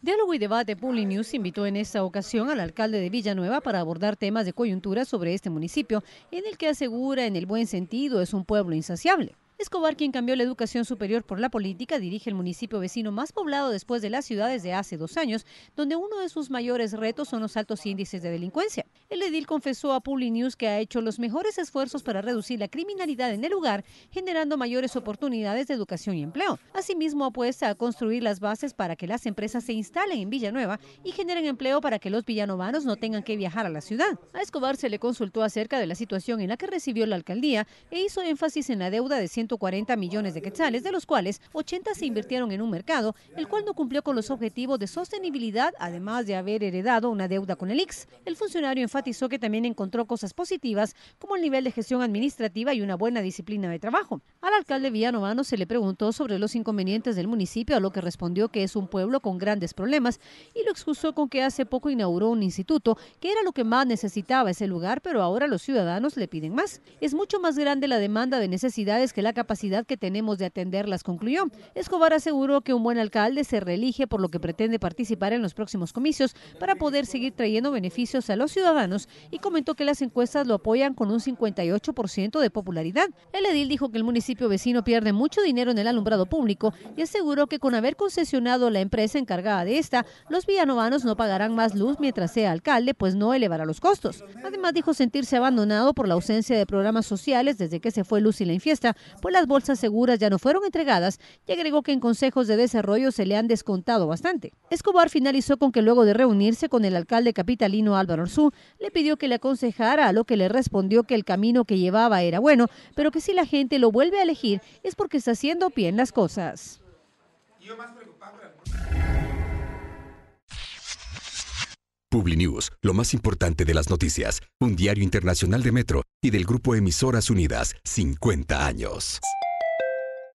Diálogo y Debate Puli News invitó en esta ocasión al alcalde de Villanueva para abordar temas de coyuntura sobre este municipio, en el que asegura, en el buen sentido, es un pueblo insaciable. Escobar, quien cambió la educación superior por la política, dirige el municipio vecino más poblado después de las ciudades de hace dos años, donde uno de sus mayores retos son los altos índices de delincuencia. El edil confesó a News que ha hecho los mejores esfuerzos para reducir la criminalidad en el lugar, generando mayores oportunidades de educación y empleo. Asimismo, apuesta a construir las bases para que las empresas se instalen en Villanueva y generen empleo para que los villanovanos no tengan que viajar a la ciudad. A Escobar se le consultó acerca de la situación en la que recibió la alcaldía e hizo énfasis en la deuda de 140 millones de quetzales, de los cuales 80 se invirtieron en un mercado, el cual no cumplió con los objetivos de sostenibilidad, además de haber heredado una deuda con el IX. El funcionario en enfatizó que también encontró cosas positivas como el nivel de gestión administrativa y una buena disciplina de trabajo. Al alcalde Villanovano se le preguntó sobre los inconvenientes del municipio, a lo que respondió que es un pueblo con grandes problemas y lo excusó con que hace poco inauguró un instituto, que era lo que más necesitaba ese lugar, pero ahora los ciudadanos le piden más. Es mucho más grande la demanda de necesidades que la capacidad que tenemos de atenderlas, concluyó. Escobar aseguró que un buen alcalde se reelige por lo que pretende participar en los próximos comicios para poder seguir trayendo beneficios a los ciudadanos y comentó que las encuestas lo apoyan con un 58% de popularidad. El edil dijo que el municipio vecino pierde mucho dinero en el alumbrado público y aseguró que con haber concesionado la empresa encargada de esta, los villanovanos no pagarán más luz mientras sea alcalde, pues no elevará los costos. Además dijo sentirse abandonado por la ausencia de programas sociales desde que se fue Luz y la Infiesta, pues las bolsas seguras ya no fueron entregadas y agregó que en consejos de desarrollo se le han descontado bastante. Escobar finalizó con que luego de reunirse con el alcalde capitalino Álvaro Arzú, le pidió que le aconsejara, a lo que le respondió que el camino que llevaba era bueno, pero que si la gente lo vuelve a elegir es porque está haciendo bien las cosas. PubliNews, lo más importante de las noticias, un diario internacional de Metro y del grupo Emisoras Unidas, 50 años.